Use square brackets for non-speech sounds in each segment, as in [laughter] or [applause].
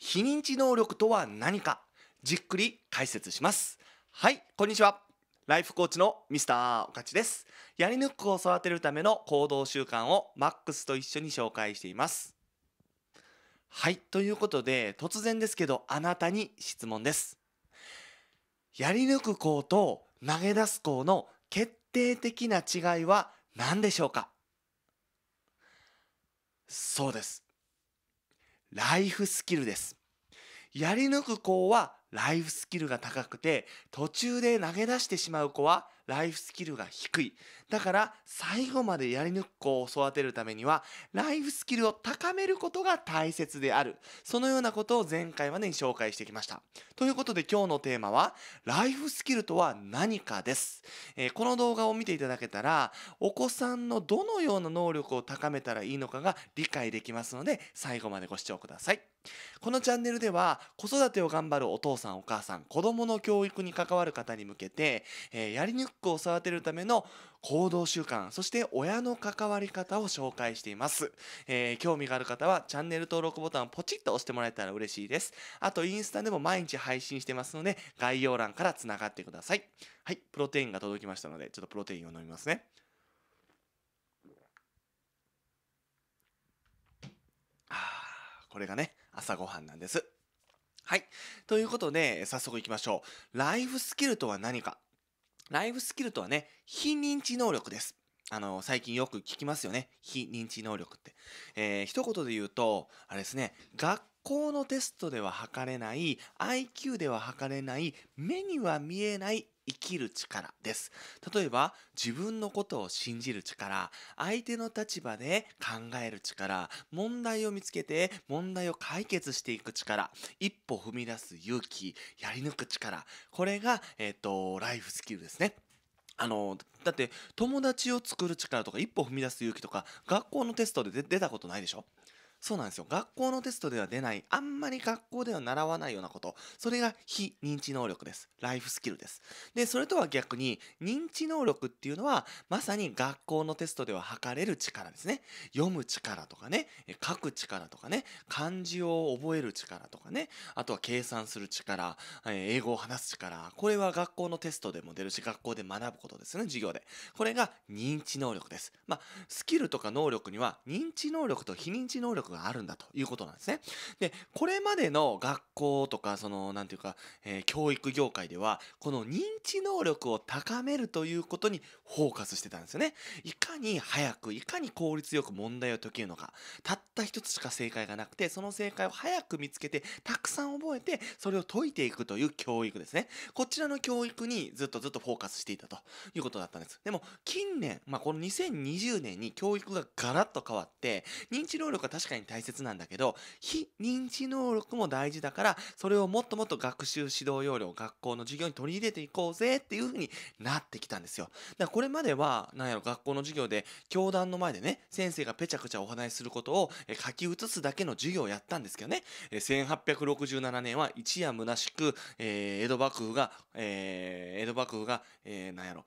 非認知能力とは何かじっくり解説しますはいこんにちはライフコーチのミスターおかちですやり抜くを育てるための行動習慣をマックスと一緒に紹介していますはいということで突然ですけどあなたに質問ですやり抜く校と投げ出す校の決定的な違いは何でしょうかそうですライフスキルです。やり抜く子はライフスキルが高くて途中で投げ出してしまう子はライフスキルが低いだから最後までやり抜く子を育てるためにはライフスキルを高めることが大切であるそのようなことを前回までに紹介してきましたということで今日のテーマはライフスキルとは何かです、えー、この動画を見ていただけたらお子さんのどのような能力を高めたらいいのかが理解できますので最後までご視聴くださいこのチャンネルでは子育てを頑張るお父さんお母さん子どもの教育に関わる方に向けて、えー、やり抜く子を育てるための講行動習慣そして親の関わり方を紹介しています、えー、興味がある方はチャンネル登録ボタンをポチッと押してもらえたら嬉しいですあとインスタでも毎日配信してますので概要欄からつながってくださいはいプロテインが届きましたのでちょっとプロテインを飲みますねこれがね朝ごはんなんですはいということで早速いきましょうライフスキルとは何かライフスキルとはね、非認知能力です。あの、最近よく聞きますよね。非認知能力って。えー、一言で言うと、あれですね、学校のテストでは測れない IQ では測れない目には見えない生きる力です例えば自分のことを信じる力相手の立場で考える力問題を見つけて問題を解決していく力一歩踏み出す勇気やり抜く力これが、えっ、ー、とライフスキルですね。あのだって友達を作る力とか一歩踏み出す勇気とか学校のテストで出たことないでしょそうなんですよ。学校のテストでは出ない、あんまり学校では習わないようなこと。それが非認知能力です。ライフスキルです。で、それとは逆に、認知能力っていうのは、まさに学校のテストでは測れる力ですね。読む力とかね、書く力とかね、漢字を覚える力とかね、あとは計算する力、英語を話す力。これは学校のテストでも出るし、学校で学ぶことですね、授業で。これが認知能力です。まあ、スキルとか能力には、認知能力と非認知能力があるんだということなんですね。で、これまでの学校とか、その、なんていうか、えー、教育業界では、この認知能力を高めるということにフォーカスしてたんですよね。いかに早く、いかに効率よく問題を解けるのか。たった一つしか正解がなくて、その正解を早く見つけて、たくさん覚えて、それを解いていくという教育ですね。こちらの教育にずっとずっとフォーカスしていたということだったんです。でも、近年、まあ、この2020年に教育がガラッと変わって、認知能力が確かにに大切なんだけど、非認知能力も大事だから、それをもっともっと学習指導要領、学校の授業に取り入れていこうぜっていう風になってきたんですよ。だからこれまでは、何やろ、学校の授業で、教団の前でね、先生がぺちゃくちゃお話しすることを、え書き写すだけの授業をやったんですけどね、え1867年は一夜虚しく、えー、江戸幕府が、えー、江戸幕府が、えー、なんやろ、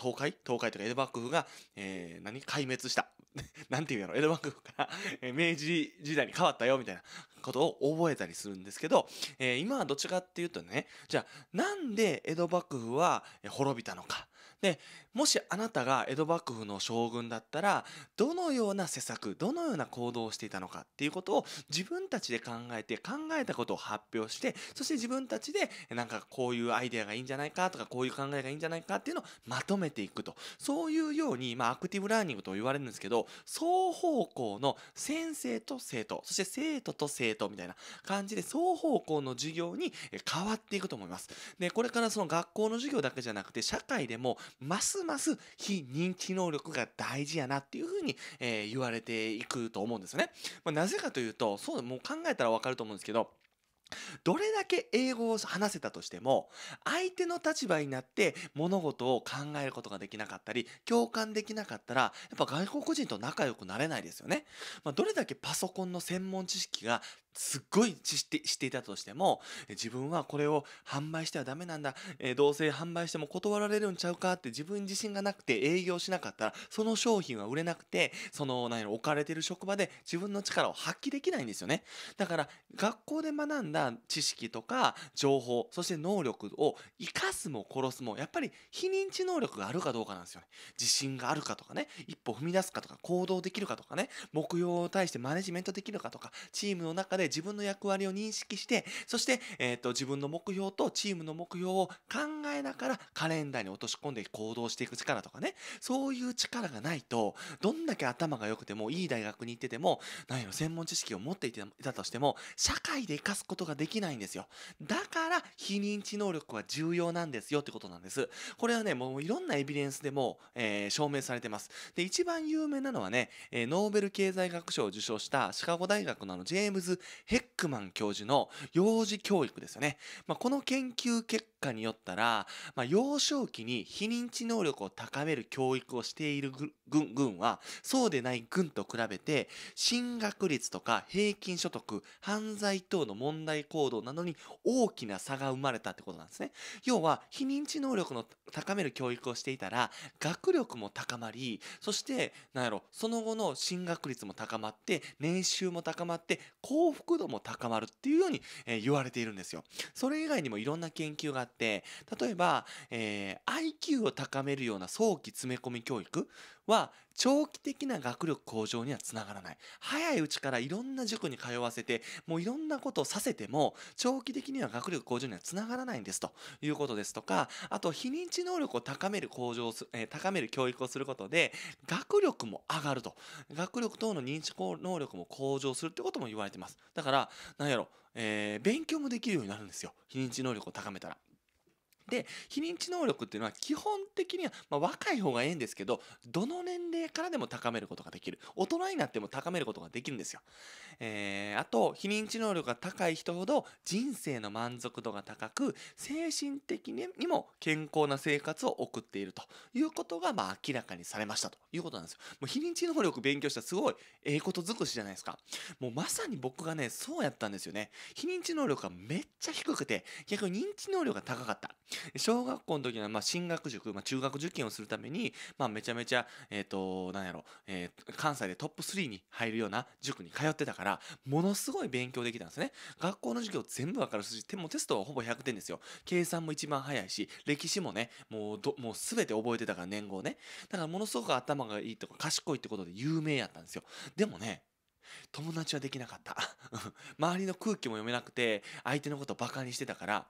東海東海とか江戸幕府が、えー、何壊滅した。[laughs] なんて言うやろ、江戸幕府から、明治時代に変わったよ、みたいなことを覚えたりするんですけど、えー、今はどっちかっていうとね、じゃあ、なんで江戸幕府は滅びたのか。で、もしあなたが江戸幕府の将軍だったらどのような施策どのような行動をしていたのかっていうことを自分たちで考えて考えたことを発表してそして自分たちでなんかこういうアイデアがいいんじゃないかとかこういう考えがいいんじゃないかっていうのをまとめていくとそういうように、まあ、アクティブラーニングと言われるんですけど双方向の先生と生徒そして生徒と生徒みたいな感じで双方向の授業に変わっていくと思います。でこれからその学校の授業だけじゃなくて社会でもますます非認知能力が大事やなっていうふうに、えー、言われていくと思うんですよね。まあ、なぜかというと、そう、もう考えたらわかると思うんですけど、どれだけ英語を話せたとしても相手の立場になって物事を考えることができなかったり共感できなかったらやっぱ外国人と仲良くなれないですよね。まあ、どれだけパソコンの専門知識がすっごい知って知っていたとしても自分はこれを販売してはダメなんだ、えー、どうせ販売しても断られるんちゃうかって自分に自信がなくて営業しなかったらその商品は売れなくてその何置かれてる職場で自分の力を発揮できないんですよね。だから学校で学んだ知識とか情報そして能力を生かすも殺すもやっぱり非認知能力があるかどうかなんですよね自信があるかとかね一歩踏み出すかとか行動できるかとかね目標を対してマネジメントできるかとかチームの中で自分の役割を認識してそして、えーと、自分の目標とチームの目標を考えながらカレンダーに落とし込んで行動していく力とかねそういう力がないとどんだけ頭が良くてもいい大学に行ってても何やろ専門知識を持っていたとしても社会で生かすことことができないんですよ。だから、非認知能力は重要なんですよってことなんです。これはね、もういろんなエビデンスでも、えー、証明されてます。で、一番有名なのはね、えー、ノーベル経済学賞を受賞したシカゴ大学のあのジェームズ・ヘックマン教授の幼児教育ですよね。まあ、この研究結科によったら、まあ、幼少期に非認知能力を高める教育をしている軍軍はそうでない軍と比べて進学率とか平均所得犯罪等の問題行動などに大きな差が生まれたってことなんですね。要は非認知能力の高める教育をしていたら学力も高まりそしてなんやろその後の進学率も高まって年収も高まって幸福度も高まるっていうように、えー、言われているんですよ。それ以外にもいろんな研究があってって例えば、えー、IQ を高めるような早期詰め込み教育は長期的な学力向上にはつながらない早いうちからいろんな塾に通わせてもういろんなことをさせても長期的には学力向上にはつながらないんですということですとかあと非認知能力を高める向上す、えー、高める教育をすることで学力も上がると学力等の認知能力も向上するってことも言われてますだから何やろ、えー、勉強もできるようになるんですよ非認知能力を高めたら。で非認知能力っていうのは基本的には、まあ、若い方がいいんですけどどの年齢からでも高めることができる大人になっても高めることができるんですよ、えー、あと非認知能力が高い人ほど人生の満足度が高く精神的にも健康な生活を送っているということが、まあ、明らかにされましたということなんですよもう非認知能力勉強したらすごいええこと尽くしじゃないですかもうまさに僕がねそうやったんですよね非認知能力がめっちゃ低くて逆に認知能力が高かった小学校の時にはまあ進学塾、まあ、中学受験をするために、まあ、めちゃめちゃ、えっ、ー、と、なんやろ、えー、関西でトップ3に入るような塾に通ってたから、ものすごい勉強できたんですね。学校の授業全部わかるし、でもテストはほぼ100点ですよ。計算も一番早いし、歴史もね、もうど、もうすべて覚えてたから年号ね。だからものすごく頭がいいとか賢いってことで有名やったんですよ。でもね、友達はできなかった。[laughs] 周りの空気も読めなくて、相手のことバカにしてたから、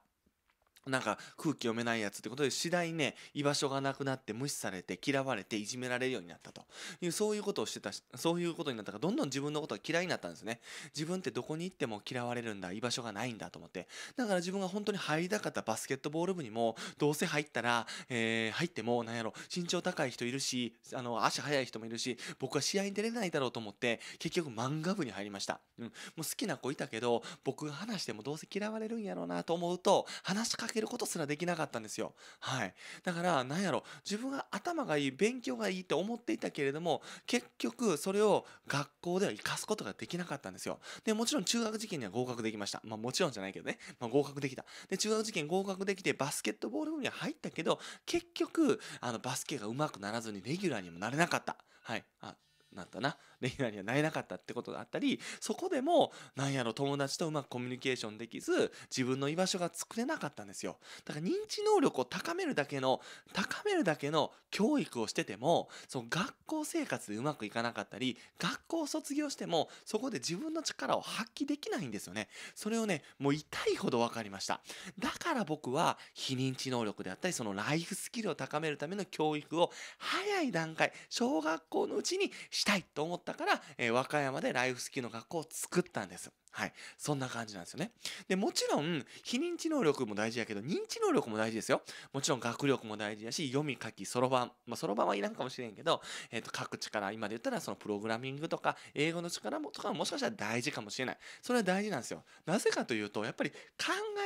なんか空気読めないやつってことで次第にね居場所がなくなって無視されて嫌われていじめられるようになったというそういうことをしてたそういうことになったからどんどん自分のことが嫌いになったんですね自分ってどこに行っても嫌われるんだ居場所がないんだと思ってだから自分が本当に入りたかったバスケットボール部にもどうせ入ったら、えー、入ってもなんやろ身長高い人いるしあの足速い人もいるし僕は試合に出れないだろうと思って結局漫画部に入りました、うん、もう好きな子いたけど僕が話してもどうせ嫌われるんやろうなと思うと話しかけけることすらできなかったんですよ。はい。だから、なんやろ、自分が頭がいい、勉強がいいって思っていたけれども、結局、それを学校では生かすことができなかったんですよ。で、もちろん中学受験には合格できました。まあもちろんじゃないけどね。まあ合格できた。で、中学受験合格できて、バスケットボール部には入ったけど、結局、あの、バスケが上手くならずにレギュラーにもなれなかった。はい。あ、なったな。レイナにはなれなかったってことだったりそこでもなんやろ友達とうまくコミュニケーションできず自分の居場所が作れなかったんですよだから認知能力を高めるだけの高めるだけの教育をしててもその学校生活でうまくいかなかったり学校を卒業してもそこで自分の力を発揮できないんですよねそれをねもう痛いほど分かりましただから僕は非認知能力であったりそのライフスキルを高めるための教育を早い段階小学校のうちにしたいと思ったから、えー、和歌山でライフスキルの学校を作ったんです。はい。そんな感じなんですよね。で、もちろん、非認知能力も大事やけど、認知能力も大事ですよ。もちろん学力も大事だし、読み書き、そろばん。まあ、そろばんはいらんかもしれんけど、えっ、ー、と、書く力、今で言ったら、そのプログラミングとか、英語の力もとかもしかしたら大事かもしれない。それは大事なんですよ。なぜかというと、やっぱり考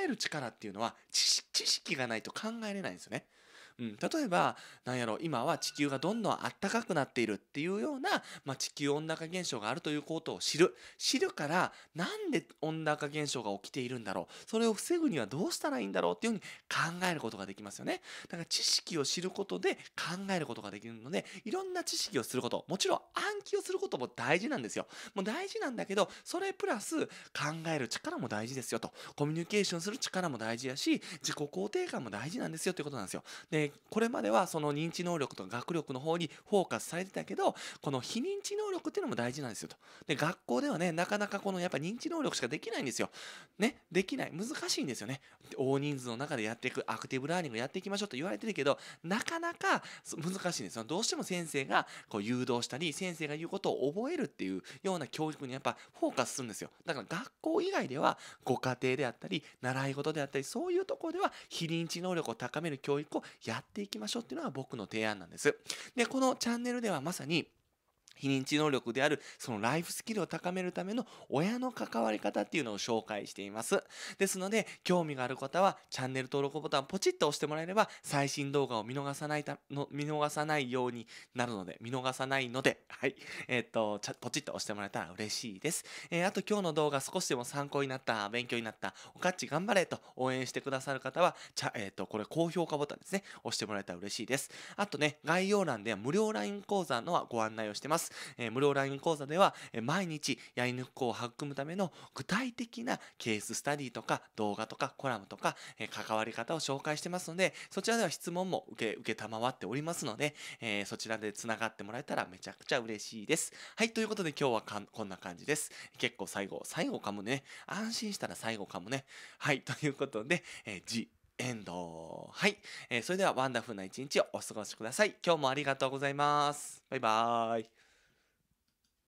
える力っていうのは知識がないと考えれないんですよね。うん、例えばなんやろ今は地球がどんどん暖かくなっているっていうような、まあ、地球温暖化現象があるということを知る知るからなんで温暖化現象が起きているんだろうそれを防ぐにはどうしたらいいんだろうっていうふうに考えることができますよねだから知識を知ることで考えることができるのでいろんな知識をすることもちろん暗記をすることも大事なんですよもう大事なんだけどそれプラス考える力も大事ですよとコミュニケーションする力も大事やし自己肯定感も大事なんですよということなんですよでこれまではその認知能力と学力の方にフォーカスされてたけどこの非認知能力っていうのも大事なんですよとで学校ではねなかなかこのやっぱ認知能力しかできないんですよねできない難しいんですよね大人数の中でやっていくアクティブラーニングやっていきましょうと言われてるけどなかなか難しいんですよどうしても先生がこう誘導したり先生が言うことを覚えるっていうような教育にやっぱフォーカスするんですよだから学校以外ではご家庭であったり習い事であったりそういうところでは非認知能力を高める教育をややっていきましょうっていうのが僕の提案なんです。で、このチャンネルではまさに非認知能力であるそのライフスキルを高めるための親の関わり方っていうのを紹介しています。ですので興味がある方はチャンネル登録ボタンポチッと押してもらえれば最新動画を見逃さないたの見逃さないようになるので見逃さないので [laughs] はいえー、っとポチッと押してもらえたら嬉しいです。えー、あと今日の動画少しでも参考になった勉強になったおかっち頑張れと応援してくださる方はちゃえー、っとこれ高評価ボタンですね押してもらえたら嬉しいです。あとね概要欄では無料 LINE 講座のご案内をしてます。。えー、無料 LINE 講座では、えー、毎日ヤイヌッコを育むための具体的なケーススタディとか動画とかコラムとか、えー、関わり方を紹介してますので、そちらでは質問も受け、受けたまわっておりますので、えー、そちらで繋がってもらえたらめちゃくちゃ嬉しいです。はい、ということで今日はかんこんな感じです。結構最後、最後かもね、安心したら最後かもね。はい、ということで、えー、エンド。はい、えー、それではワンダフルな一日をお過ごしください。今日もありがとうございます。バイバーイ。